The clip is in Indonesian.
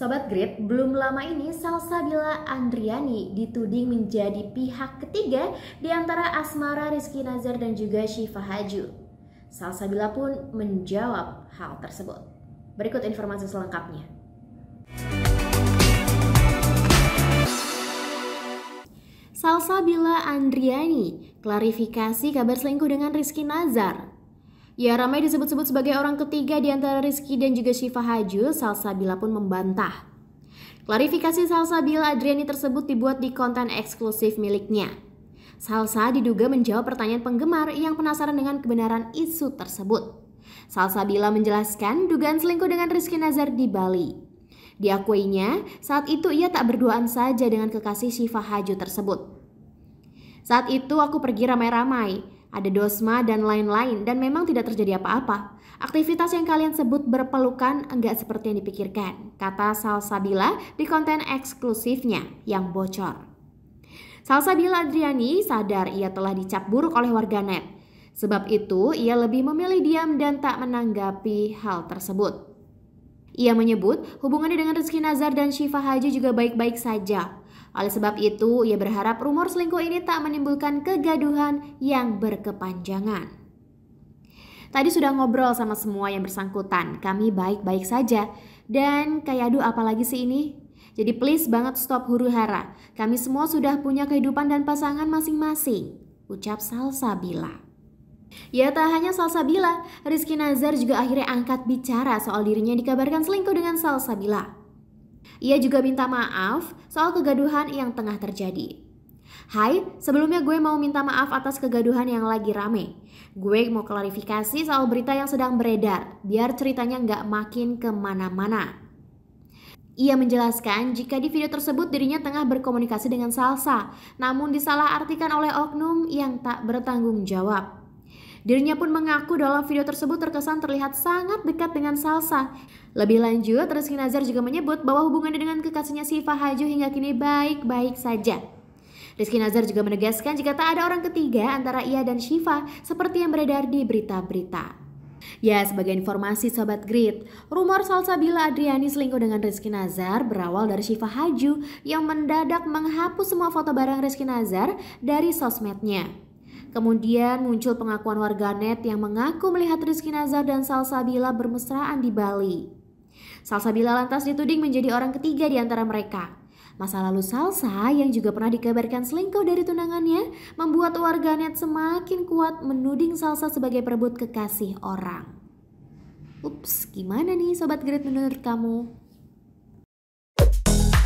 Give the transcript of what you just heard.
Sobat Grid, belum lama ini Salsabila Andriani dituding menjadi pihak ketiga di antara Asmara Rizky Nazar dan juga Syifa Haju. Salsabila pun menjawab hal tersebut. Berikut informasi selengkapnya. Salsabila Andriani, klarifikasi kabar selingkuh dengan Rizky Nazar. Ya ramai disebut-sebut sebagai orang ketiga di antara Rizky dan juga Syifa Haju, Salsabila pun membantah. Klarifikasi Salsabila Adriani tersebut dibuat di konten eksklusif miliknya. Salsa diduga menjawab pertanyaan penggemar yang penasaran dengan kebenaran isu tersebut. Salsabila menjelaskan dugaan selingkuh dengan Rizky Nazar di Bali. Diakuinya, saat itu ia tak berduaan saja dengan kekasih Syifa Haju tersebut. Saat itu aku pergi ramai-ramai, ada dosma dan lain-lain dan memang tidak terjadi apa-apa. Aktivitas yang kalian sebut berpelukan enggak seperti yang dipikirkan, kata Salsabila di konten eksklusifnya yang bocor. Salsabila Adriani sadar ia telah dicap buruk oleh warganet. Sebab itu, ia lebih memilih diam dan tak menanggapi hal tersebut. Ia menyebut hubungannya dengan Rizky Nazar dan Syifa Haji juga baik-baik saja, oleh sebab itu, ia berharap rumor selingkuh ini tak menimbulkan kegaduhan yang berkepanjangan. Tadi sudah ngobrol sama semua yang bersangkutan, kami baik-baik saja. Dan kayak aduh apalagi sih ini? Jadi please banget stop huru hara. Kami semua sudah punya kehidupan dan pasangan masing-masing. Ucap Salsabila. Ya tak hanya Salsabila, Rizky Nazar juga akhirnya angkat bicara soal dirinya dikabarkan selingkuh dengan Salsabila. Ia juga minta maaf soal kegaduhan yang tengah terjadi. Hai, sebelumnya gue mau minta maaf atas kegaduhan yang lagi rame. Gue mau klarifikasi soal berita yang sedang beredar, biar ceritanya nggak makin kemana-mana. Ia menjelaskan jika di video tersebut dirinya tengah berkomunikasi dengan Salsa, namun disalahartikan oleh Oknum yang tak bertanggung jawab. Dirinya pun mengaku dalam video tersebut terkesan terlihat sangat dekat dengan Salsa. Lebih lanjut, Rizky Nazar juga menyebut bahwa hubungannya dengan kekasihnya Siva Haju hingga kini baik-baik saja. Rizky Nazar juga menegaskan jika tak ada orang ketiga antara ia dan Siva seperti yang beredar di berita-berita. Ya, sebagai informasi Sobat Grid, rumor salsa bila Adriani selingkuh dengan Rizky Nazar berawal dari Siva Haju yang mendadak menghapus semua foto barang Rizky Nazar dari sosmednya. Kemudian muncul pengakuan warganet yang mengaku melihat Rizky Nazar dan Salsabila bermesraan di Bali. Salsabila lantas dituding menjadi orang ketiga di antara mereka. Masa lalu Salsa yang juga pernah dikabarkan selingkuh dari tunangannya membuat warganet semakin kuat menuding Salsa sebagai perebut kekasih orang. Ups, gimana nih sobat Great menurut kamu?